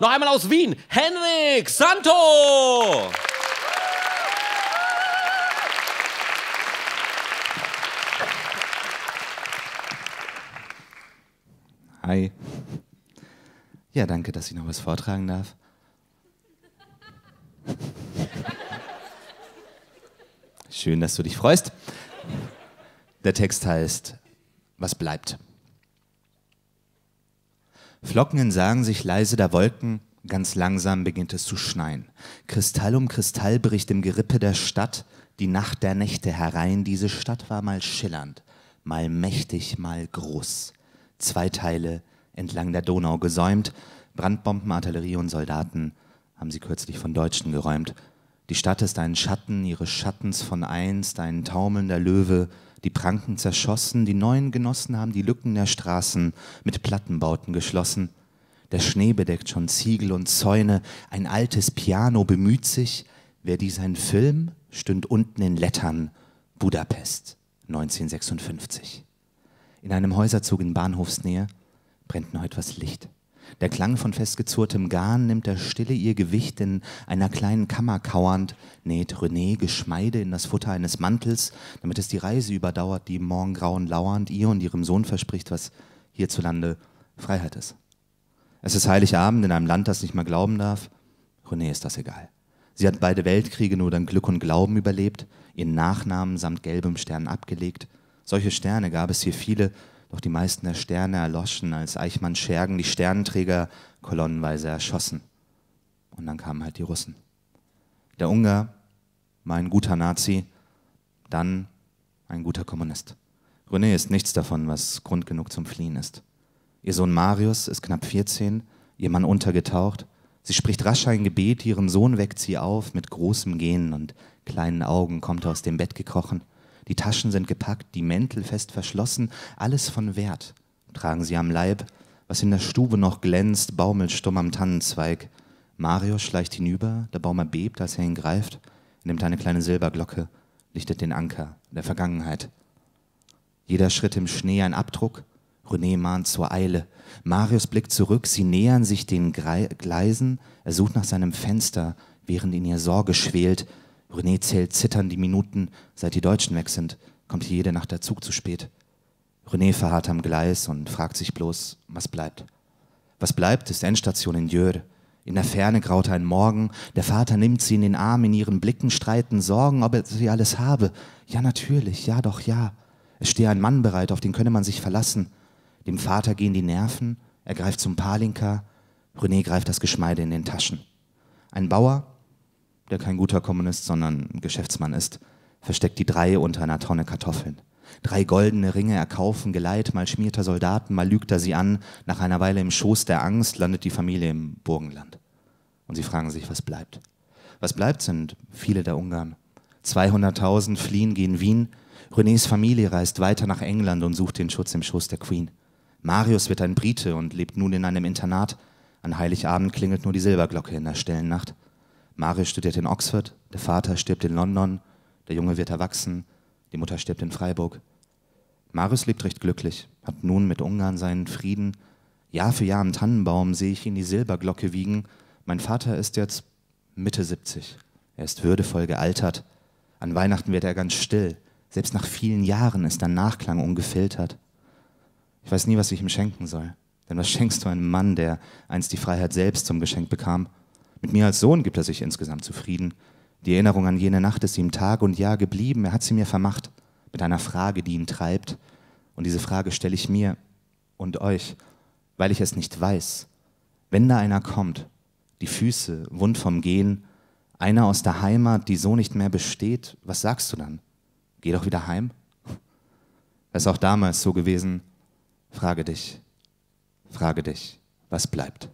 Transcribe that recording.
Noch einmal aus Wien, Henrik Santo. Hi. Ja, danke, dass ich noch was vortragen darf. Schön, dass du dich freust. Der Text heißt, was bleibt? Flocken entsagen sich leise der Wolken, ganz langsam beginnt es zu schneien. Kristall um Kristall bricht im Gerippe der Stadt die Nacht der Nächte herein. Diese Stadt war mal schillernd, mal mächtig, mal groß. Zwei Teile entlang der Donau gesäumt, Brandbomben, Artillerie und Soldaten haben sie kürzlich von Deutschen geräumt. Die Stadt ist ein Schatten ihres Schattens von einst, ein taumelnder Löwe, die Pranken zerschossen, die neuen Genossen haben die Lücken der Straßen mit Plattenbauten geschlossen. Der Schnee bedeckt schon Ziegel und Zäune, ein altes Piano bemüht sich, wer die sein Film, stünd unten in Lettern, Budapest 1956. In einem Häuserzug in Bahnhofsnähe brennt noch etwas Licht. Der Klang von festgezurrtem Garn nimmt der Stille ihr Gewicht, in einer kleinen Kammer kauernd, näht René Geschmeide in das Futter eines Mantels, damit es die Reise überdauert, die im Morgengrauen lauernd ihr und ihrem Sohn verspricht, was hierzulande Freiheit ist. Es ist Heiligabend in einem Land, das nicht mehr glauben darf. René ist das egal. Sie hat beide Weltkriege nur dank Glück und Glauben überlebt, ihren Nachnamen samt gelbem Stern abgelegt. Solche Sterne gab es hier viele, doch die meisten der Sterne erloschen, als Eichmann Schergen die Sternenträger kolonnenweise erschossen. Und dann kamen halt die Russen. Der Ungar war ein guter Nazi, dann ein guter Kommunist. René ist nichts davon, was Grund genug zum Fliehen ist. Ihr Sohn Marius ist knapp 14, ihr Mann untergetaucht. Sie spricht rasch ein Gebet, ihren Sohn weckt sie auf, mit großem Gähnen und kleinen Augen kommt er aus dem Bett gekrochen. Die Taschen sind gepackt, die Mäntel fest verschlossen, alles von Wert. Tragen sie am Leib, was in der Stube noch glänzt, baumelt stumm am Tannenzweig. Marius schleicht hinüber, der Baum erbebt, als er ihn greift, nimmt eine kleine Silberglocke, lichtet den Anker der Vergangenheit. Jeder Schritt im Schnee ein Abdruck, René mahnt zur Eile. Marius blickt zurück, sie nähern sich den Gleisen, er sucht nach seinem Fenster, während ihn ihr Sorge schwelt, René zählt zitternd die Minuten, seit die Deutschen weg sind, kommt hier jede Nacht der Zug zu spät. René verharrt am Gleis und fragt sich bloß, was bleibt. Was bleibt, ist Endstation in Jör. In der Ferne graut ein Morgen, der Vater nimmt sie in den Arm, in ihren Blicken streiten Sorgen, ob er sie alles habe. Ja, natürlich, ja, doch, ja. Es stehe ein Mann bereit, auf den könne man sich verlassen. Dem Vater gehen die Nerven, er greift zum Palinka, René greift das Geschmeide in den Taschen. Ein Bauer, der kein guter Kommunist, sondern Geschäftsmann ist, versteckt die drei unter einer Tonne Kartoffeln. Drei goldene Ringe erkaufen Geleit, mal schmierter Soldaten, mal lügt er sie an. Nach einer Weile im Schoß der Angst landet die Familie im Burgenland. Und sie fragen sich, was bleibt. Was bleibt, sind viele der Ungarn. 200.000 fliehen, gehen Wien. Renés Familie reist weiter nach England und sucht den Schutz im Schoß der Queen. Marius wird ein Brite und lebt nun in einem Internat. An Heiligabend klingelt nur die Silberglocke in der stillen Nacht. Mare studiert in Oxford, der Vater stirbt in London, der Junge wird erwachsen, die Mutter stirbt in Freiburg. Marius lebt recht glücklich, hat nun mit Ungarn seinen Frieden. Jahr für Jahr am Tannenbaum sehe ich ihn die Silberglocke wiegen. Mein Vater ist jetzt Mitte 70. Er ist würdevoll gealtert. An Weihnachten wird er ganz still. Selbst nach vielen Jahren ist der Nachklang ungefiltert. Ich weiß nie, was ich ihm schenken soll. Denn was schenkst du einem Mann, der einst die Freiheit selbst zum Geschenk bekam? Mit mir als Sohn gibt er sich insgesamt zufrieden. Die Erinnerung an jene Nacht ist ihm Tag und Jahr geblieben. Er hat sie mir vermacht mit einer Frage, die ihn treibt. Und diese Frage stelle ich mir und euch, weil ich es nicht weiß. Wenn da einer kommt, die Füße wund vom Gehen, einer aus der Heimat, die so nicht mehr besteht, was sagst du dann? Geh doch wieder heim? Wär's auch damals so gewesen, frage dich, frage dich, was bleibt?